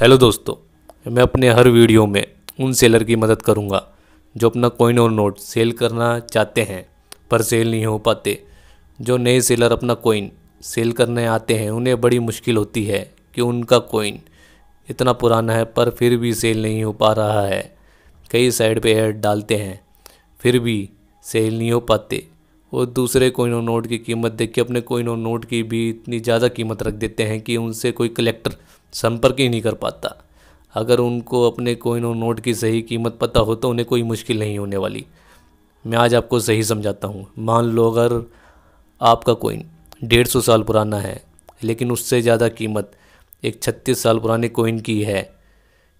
hello दोस्तों मैं अपने हर वीडियो में उन सेलर की मदद करूंगा जो अपना कोइन और नोट सेल करना चाहते हैं पर सेल नहीं हो पाते जो नए सेलर अपना कोइन सेल करने आते हैं उन्हें बड़ी मुश्किल होती है कि उनका कोइन इतना पुराना है पर फिर भी सेल नहीं हो पा रहा है कई साइड पे ऐड डालते हैं फिर भी सेल नहीं हो पाते वो दूसरे कोइन और नोट की कीमत देख के अपने कोइन और नोट की भी इतनी ज़्यादा कीमत रख देते हैं कि उनसे कोई कलेक्टर संपर्क ही नहीं कर पाता अगर उनको अपने कोइन और नोट की सही कीमत पता हो तो उन्हें कोई मुश्किल नहीं होने वाली मैं आज आपको सही समझाता हूँ मान लो अगर आपका कोइन डेढ़ सौ साल पुराना है लेकिन उससे ज़्यादा कीमत एक छत्तीस साल पुराने कोइन की है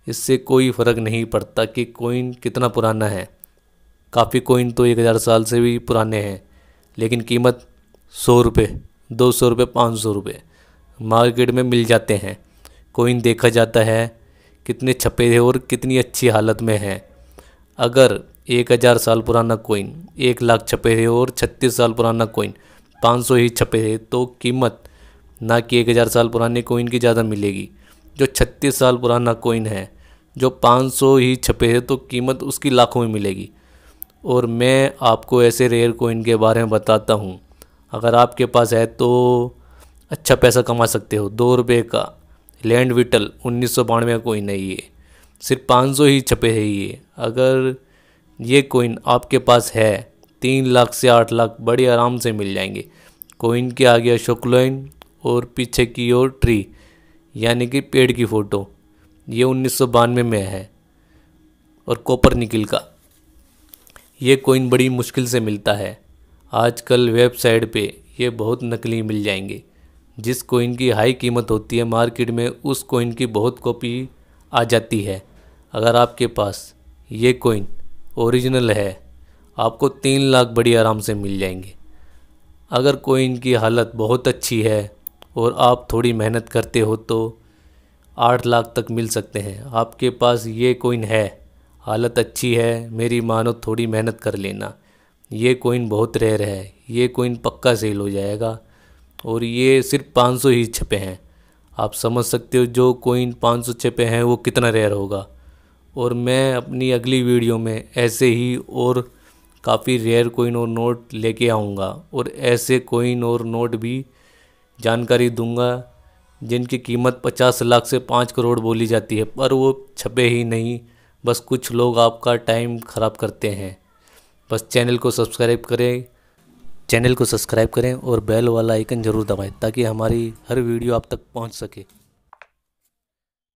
इससे कोई फ़र्क नहीं पड़ता कि कोइन कितना पुराना है काफ़ी कोइन तो एक हज़ार साल से भी पुराने हैं लेकिन कीमत सौ रुपये दो सौ रुपये पाँच सौ रुपये मार्केट में मिल जाते हैं कोइन देखा जाता है कितने छपे हैं और कितनी अच्छी हालत में है अगर एक हज़ार साल पुराना कोइन एक लाख छपे है और छत्तीस साल पुराना कोइन पाँच सौ ही छपे है तो कीमत ना कि एक हज़ार साल पुराने कोइन की ज़्यादा मिलेगी जो छत्तीस साल पुराना कोइन है जो पाँच सौ ही छपे है तो कीमत उसकी लाखों में मिलेगी और मैं आपको ऐसे रेयर कोइन के बारे में बताता हूँ अगर आपके पास है तो अच्छा पैसा कमा सकते हो दो रुपये का लैंड विटल उन्नीस सौ बानवे कोई नहीं सिर्फ पाँच सौ ही छपे है ये अगर ये कोइन आपके पास है तीन लाख से आठ लाख बड़े आराम से मिल जाएंगे कोइन के आगे अशोक लॉइन और पीछे की ओर ट्री यानी कि पेड़ की फ़ोटो ये उन्नीस सौ बानवे में है और कॉपर निकल का ये कोइन बड़ी मुश्किल से मिलता है आजकल वेबसाइट पे ये बहुत नकली मिल जाएंगे जिस कोइन की हाई कीमत होती है मार्केट में उस कोइन की बहुत कॉपी आ जाती है अगर आपके पास ये कोइन ओरिजिनल है आपको तीन लाख बड़ी आराम से मिल जाएंगे अगर कोइन की हालत बहुत अच्छी है और आप थोड़ी मेहनत करते हो तो आठ लाख तक मिल सकते हैं आपके पास ये कोइन है हालत अच्छी है मेरी मानो थोड़ी मेहनत कर लेना ये कोइन बहुत रेयर है ये कोइन पक्का सेल हो जाएगा और ये सिर्फ 500 ही छपे हैं आप समझ सकते हो जो कोइन 500 छपे हैं वो कितना रेयर होगा और मैं अपनी अगली वीडियो में ऐसे ही और काफ़ी रेयर कोइन और नोट लेके आऊँगा और ऐसे कोइन और नोट भी जानकारी दूंगा जिनकी कीमत पचास लाख से पाँच करोड़ बोली जाती है पर वो छपे ही नहीं बस कुछ लोग आपका टाइम ख़राब करते हैं बस चैनल को सब्सक्राइब करें चैनल को सब्सक्राइब करें और बेल वाला आइकन ज़रूर दबाएं ताकि हमारी हर वीडियो आप तक पहुंच सके